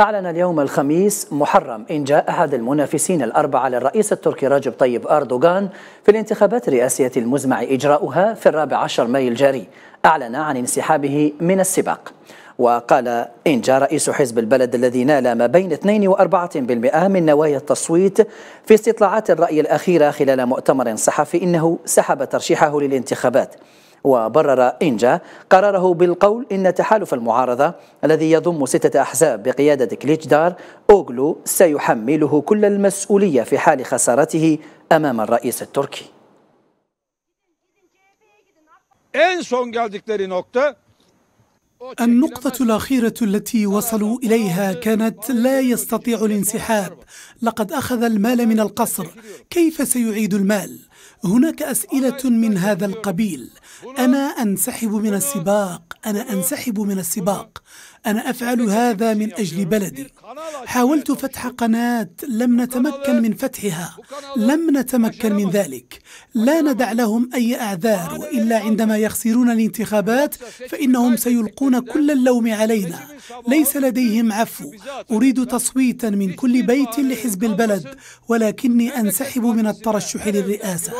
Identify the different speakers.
Speaker 1: أعلن اليوم الخميس محرم جاء أحد المنافسين الأربعة للرئيس التركي رجب طيب أردوغان في الانتخابات الرئاسية المزمع إجراؤها في الرابع عشر مايو الجاري أعلن عن انسحابه من السباق وقال إنجا رئيس حزب البلد الذي نال ما بين 2 و 4% من نوايا التصويت في استطلاعات الرأي الأخيرة خلال مؤتمر صحفي إنه سحب ترشيحه للانتخابات وبرر إنجا قراره بالقول إن تحالف المعارضة الذي يضم ستة أحزاب بقيادة كليتشدار أوغلو سيحمله كل المسؤولية في حال خسارته أمام الرئيس التركي
Speaker 2: En son geldikleri nokta النقطة الأخيرة التي وصلوا إليها كانت لا يستطيع الانسحاب لقد أخذ المال من القصر كيف سيعيد المال؟ هناك أسئلة من هذا القبيل أنا أنسحب من السباق أنا أنسحب من السباق أنا أفعل هذا من أجل بلدي حاولت فتح قناة لم نتمكن من فتحها لم نتمكن من ذلك لا ندع لهم أي أعذار وإلا عندما يخسرون الانتخابات فإنهم سيلقون كل اللوم علينا ليس لديهم عفو أريد تصويتا من كل بيت لحزب البلد ولكني أنسحب من الترشح للرئاسة